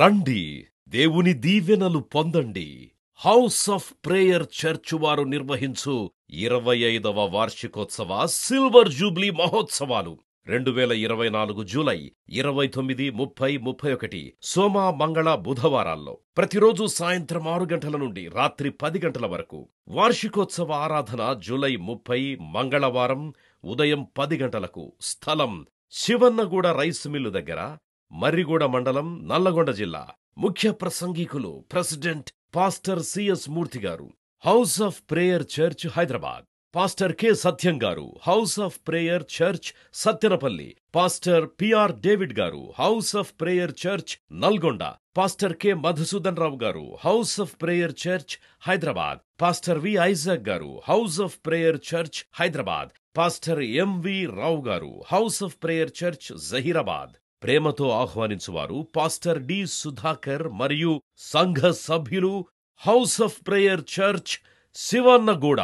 రండి దేవుని దీవెనలు పొందండి హౌస్ ఆఫ్ ప్రేయర్ చర్చ్ వారు నిర్వహించు ఇరవై ఐదవ వార్షికోత్సవ సిల్వర్ జూబ్లీ మహోత్సవాలు రెండు వేల ఇరవై నాలుగు జూలై ఇరవై తొమ్మిది ముప్పై ముప్పై ఒకటి సోమ మంగళ బుధవారాల్లో ప్రతిరోజు సాయంత్రం ఆరు గంటల నుండి రాత్రి పది గంటల వరకు వార్షికోత్సవ ఆరాధన జూలై ముప్పై మంగళవారం ఉదయం పది గంటలకు స్థలం శివన్నగూడ రైస్ మిల్లు దగ్గర మర్రిగూడ మండలం నల్లగొండ జిల్లా ముఖ్య ప్రసంగికులు president pastor CS Murthy garu house of prayer church Hyderabad pastor K Satyam garu house of prayer church Satyanapalli pastor PR David garu house of prayer church Nalgonda pastor K Madhusudan Rao garu house of prayer church Hyderabad pastor V Isaac garu house of prayer church Hyderabad pastor MV Rao garu house of prayer church Zaheerabad ప్రేమతో ఆహ్వానించువారు pastor D Sudhakar మరియు సంఘ సభ్యులు house of prayer church శివన్నగూడ